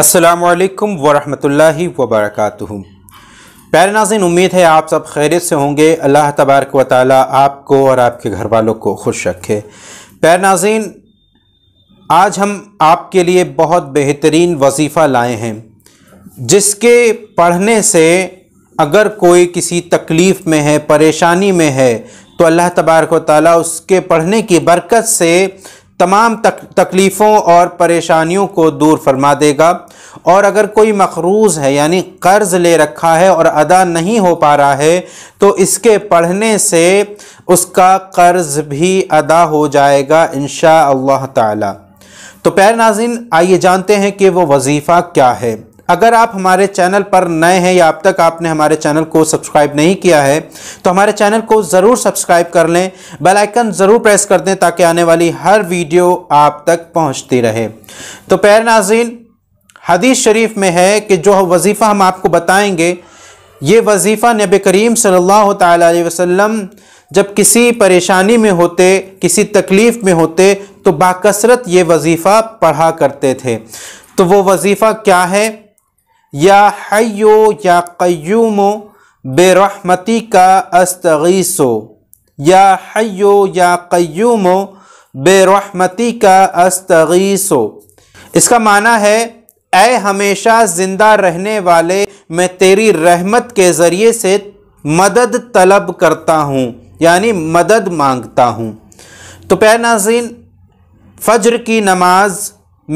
असलकम वालेकुम वरहमतुल्लाहि वबरकातुहु प्यारे नाजिन उम्मीद है आप सब खैरियत से होंगे अल्लाह तबारक व ताली आपको और आपके घर वालों को खुश रखे प्यारे नाजिन आज हम आपके लिए बहुत बेहतरीन वजीफ़ा लाए हैं जिसके पढ़ने से अगर कोई किसी तकलीफ़ में है परेशानी में है तो अल्लाह तबारक व ताली उसके पढ़ने की बरकत से तमाम तक, तकलीफ़ों और परेशानियों को दूर फरमा देगा और अगर कोई मखरूज है यानी कर्ज़ ले रखा है और अदा नहीं हो पा रहा है तो इसके पढ़ने से उसका कर्ज़ भी अदा हो जाएगा इन शाह तो पैर नाजिन आइए जानते हैं कि वो वजीफ़ा क्या है अगर आप हमारे चैनल पर नए हैं या अब तक आपने हमारे चैनल को सब्सक्राइब नहीं किया है तो हमारे चैनल को ज़रूर सब्सक्राइब कर लें बेल आइकन ज़रूर प्रेस कर दें ताकि आने वाली हर वीडियो आप तक पहुंचती रहे तो पैर नाजीन हदीस शरीफ में है कि जो वजीफ़ा हम आपको बताएँगे ये वजीफ़ा नब करीम सल्लल्लाहु अलैहि वसल्लम जब किसी परेशानी में होते किसी तकलीफ़ में होते तो बाकसरत ये वजीफ़ा पढ़ा करते थे तो वो वजीफ़ा क्या है या हयो या क्यूम बेरहमती का अस्तगीसो या हयो या क्यूम बेरहमती का अस्तगीसो इसका माना है ए हमेशा ज़िंदा रहने वाले मैं तेरी रहमत के ज़रिए से मदद तलब करता हूँ यानी मदद मांगता हूँ तो प्यार नाजीन फजर की नमाज़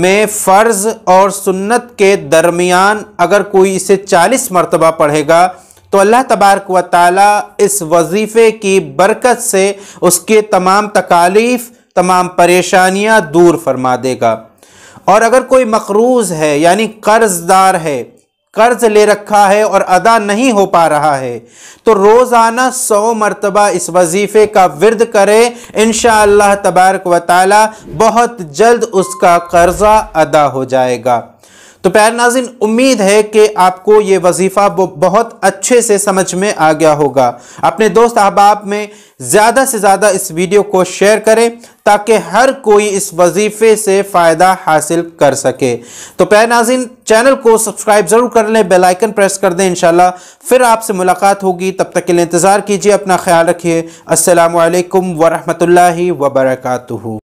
में फ़र्ज़ और सुन्नत के दरमियान अगर कोई इसे चालीस मरतबा पढ़ेगा तो अल्लाह तबारक व ताली इस वजीफ़े की बरकत से उसके तमाम तकालीफ़ तमाम परेशानियाँ दूर फरमा देगा और अगर कोई मकरूज़ है यानी कर्ज़दार है कर्ज ले रखा है और अदा नहीं हो पा रहा है तो रोज़ाना सौ मरतबा इस वजीफ़े का विरद करे इन शबारक वाली बहुत जल्द उसका कर्ज़ा अदा हो जाएगा तो प्यार नाजिन उम्मीद है कि आपको ये वजीफ़ा बहुत अच्छे से समझ में आ गया होगा अपने दोस्त अहबाब में ज़्यादा से ज़्यादा इस वीडियो को शेयर करें ताकि हर कोई इस वजीफ़े से फ़ायदा हासिल कर सके तो प्यार नाजिन चैनल को सब्सक्राइब ज़रूर कर लें बेलाइकन प्रेस कर दें इनशाला फिर आपसे मुलाकात होगी तब तक के लिए इंतज़ार कीजिए अपना ख्याल रखिए असलकम ला वरकू